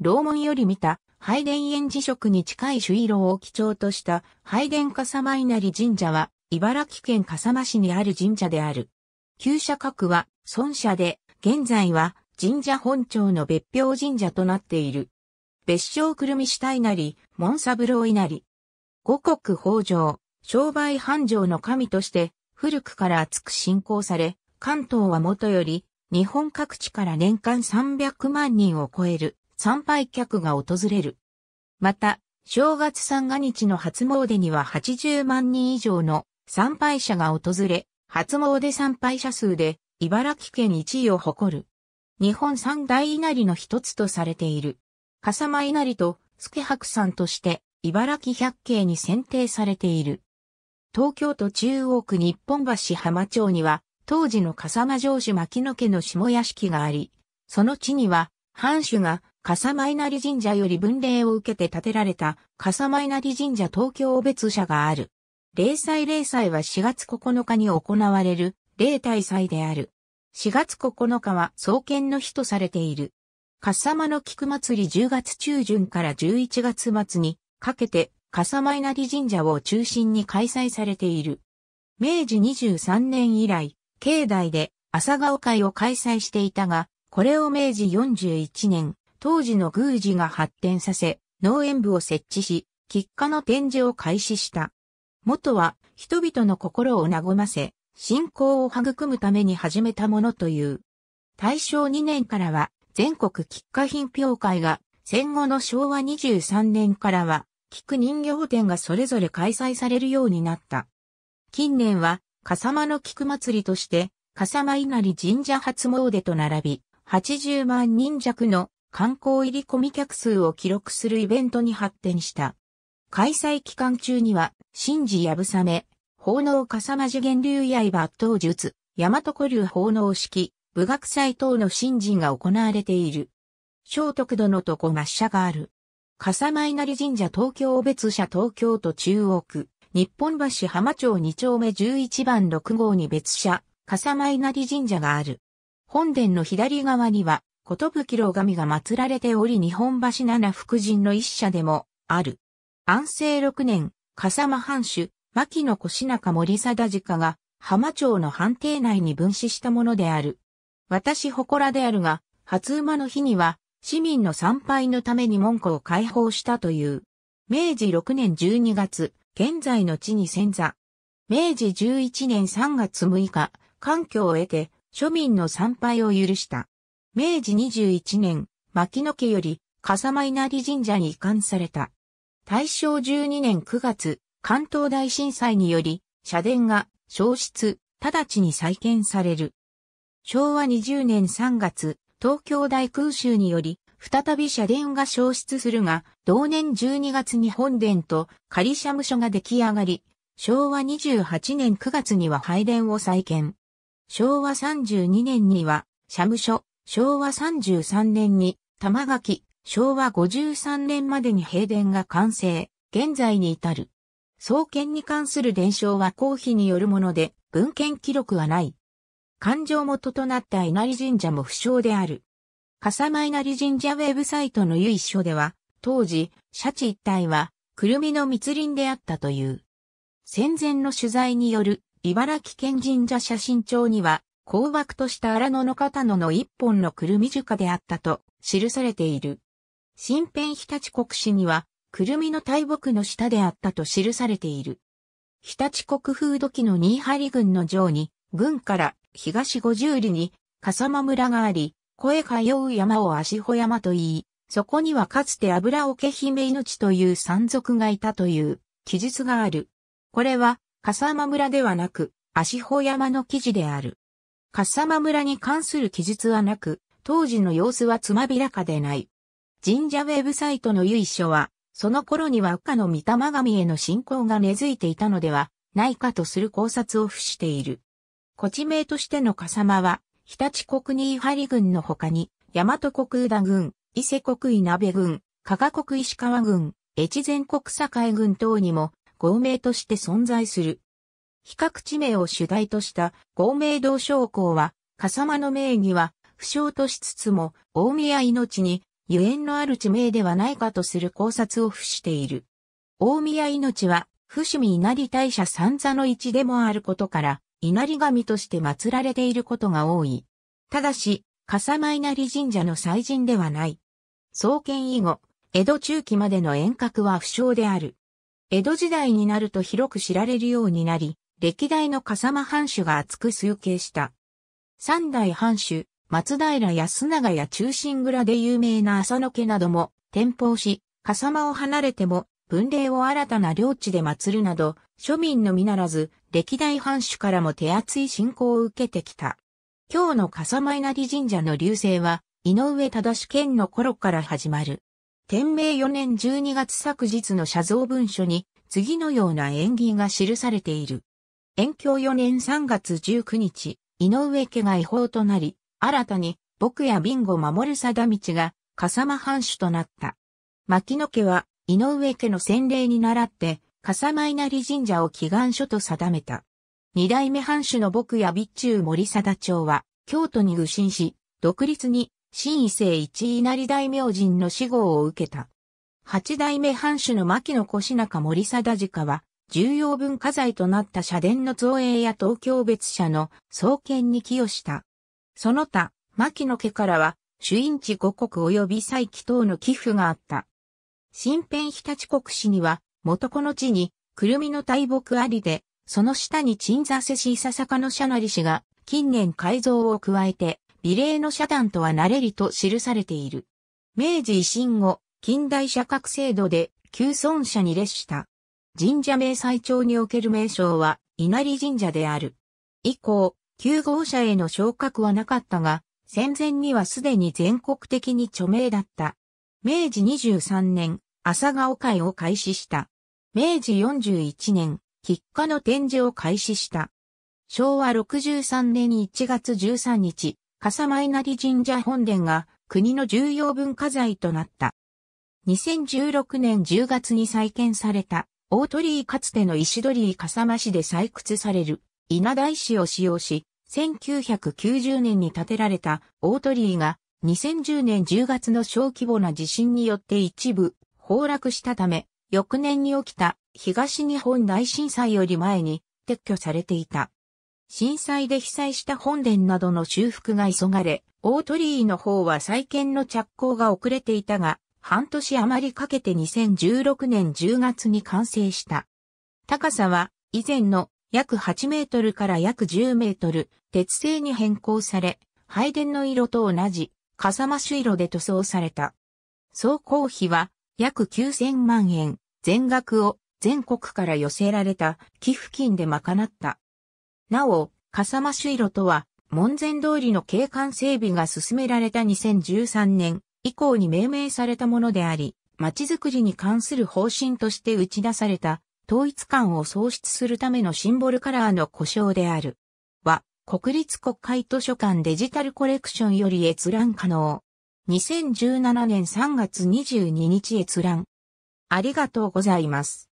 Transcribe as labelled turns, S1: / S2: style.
S1: 楼門より見た、拝殿園寺職に近い朱色を基調とした拝殿笠間稲荷神社は、茨城県笠間市にある神社である。旧社格は、孫社で、現在は神社本庁の別表神社となっている。別称くるみ下稲荷、門三郎稲荷。五国豊穣、商売繁盛の神として、古くから厚く信仰され、関東はもとより、日本各地から年間300万人を超える参拝客が訪れる。また、正月三が日の初詣には80万人以上の参拝者が訪れ、初詣参拝者数で茨城県1位を誇る。日本三大稲荷の一つとされている。笠間稲荷と助白山として茨城百景に選定されている。東京都中央区日本橋浜町には当時の笠間城主牧野家の下屋敷があり、その地には藩主が笠間稲荷神社より分霊を受けて建てられた笠間稲荷神社東京別社がある。霊祭霊祭は4月9日に行われる霊大祭である。4月9日は創建の日とされている。笠間の菊祭り10月中旬から11月末にかけて笠間稲荷神社を中心に開催されている。明治23年以来、境内で朝顔会を開催していたが、これを明治41年、当時の宮司が発展させ、農園部を設置し、喫下の展示を開始した。元は人々の心を和ませ、信仰を育むために始めたものという。大正2年からは全国喫下品評会が、戦後の昭和23年からは、菊人形展がそれぞれ開催されるようになった。近年は、笠間の菊祭りとして、笠間稲荷神社初詣と並び、80万人弱の観光入り込み客数を記録するイベントに発展した。開催期間中には、神事やぶさめ、奉納笠間寺源流刃抜刀術、大和古流奉納式、武学祭等の神事が行われている。聖徳殿と小抹社がある。笠間稲荷神社東京別社東京都中央区、日本橋浜町2丁目11番6号に別社、笠間稲荷神社がある。本殿の左側には、ことぶきろ神が祀られており日本橋七福神の一社でもある。安政六年、笠間藩主、牧野越中森貞家が浜町の藩邸内に分子したものである。私祠であるが、初馬の日には市民の参拝のために門戸を開放したという。明治六年十二月、現在の地に潜座。明治十一年三月六日、環境を得て庶民の参拝を許した。明治21年、牧野家より、笠間稲荷神社に移管された。大正12年9月、関東大震災により、社殿が消失、直ちに再建される。昭和20年3月、東京大空襲により、再び社殿が消失するが、同年12月に本殿と仮社務所が出来上がり、昭和28年9月には拝殿を再建。昭和32年には、社務所、昭和33年に玉垣、昭和53年までに平殿が完成、現在に至る。創建に関する伝承は公費によるもので、文献記録はない。勘定元となった稲荷神社も不詳である。笠間稲荷神社ウェブサイトの由緒では、当時、シャチ一帯は、くるみの密林であったという。戦前の取材による、茨城県神社写真帳には、高枠とした荒野の片野の一本のくるみ樹であったと記されている。新編日立国史には、くるみの大木の下であったと記されている。日立国風土記の新張郡の城に、郡から東五十里に、笠間村があり、声通う山を足穂山と言い、そこにはかつて油桶姫命という山賊がいたという記述がある。これは、笠間村ではなく、足穂山の記事である。カッサマ村に関する記述はなく、当時の様子はつまびらかでない。神社ウェブサイトの由緒は、その頃には赤の御霊神への信仰が根付いていたのではないかとする考察を付している。古地名としての笠間は、日立国新張郡の他に、大和国宇田郡、伊勢国伊鍋郡、加賀国石川郡、越前国境郡等にも、合名として存在する。比較地名を主題とした合名道商工は、笠間の名義は不詳としつつも、大宮命に、ゆえんのある地名ではないかとする考察を付している。大宮命は、伏見稲荷大社三座の一でもあることから、稲荷神として祀られていることが多い。ただし、笠間稲荷神社の祭神ではない。創建以後、江戸中期までの遠隔は不詳である。江戸時代になると広く知られるようになり、歴代の笠間藩主が厚く集計した。三代藩主、松平康長や中心蔵で有名な浅野家なども、転封し、笠間を離れても、文礼を新たな領地で祀るなど、庶民のみならず、歴代藩主からも手厚い信仰を受けてきた。今日の笠間稲荷神社の流星は、井上忠健の頃から始まる。天明4年12月昨日の写像文書に、次のような縁起が記されている。延長4年3月19日、井上家が違法となり、新たに、僕やビンゴ守る定道が、笠間藩主となった。牧野家は、井上家の洗礼に倣って、笠間稲荷神社を祈願所と定めた。二代目藩主の僕や備中森貞町は、京都に愚心し、独立に、新伊勢一稲荷大明神の死後を受けた。八代目藩主の牧野小中森貞直は、重要文化財となった社殿の造営や東京別社の創建に寄与した。その他、牧野家からは、主因地五国及び再起等の寄付があった。新編日立国史には、元この地に、くるみの大木ありで、その下に鎮座せしいささかの社なり氏が、近年改造を加えて、美麗の社団とはなれりと記されている。明治維新後、近代社格制度で、旧村社に列した。神社名最長における名称は稲荷神社である。以降、旧号車への昇格はなかったが、戦前にはすでに全国的に著名だった。明治23年、朝顔会を開始した。明治41年、喫下の展示を開始した。昭和63年1月13日、笠間稲荷神社本殿が国の重要文化財となった。2016年10月に再建された大鳥居かつての石鳥居笠間市で採掘される稲田石を使用し、1990年に建てられた大鳥居が2010年10月の小規模な地震によって一部崩落したため、翌年に起きた東日本大震災より前に撤去されていた。震災で被災した本殿などの修復が急がれ、大鳥居の方は再建の着工が遅れていたが、半年余りかけて2016年10月に完成した。高さは以前の約8メートルから約10メートル、鉄製に変更され、配電の色と同じ、笠間朱色で塗装された。総工費は約9000万円、全額を全国から寄せられた寄付金で賄った。なお、笠間朱色とは、門前通りの景観整備が進められた2013年以降に命名されたものであり、街づくりに関する方針として打ち出された統一感を創出するためのシンボルカラーの故障である。は、国立国会図書館デジタルコレクションより閲覧可能。2017年3月22日閲覧。ありがとうございます。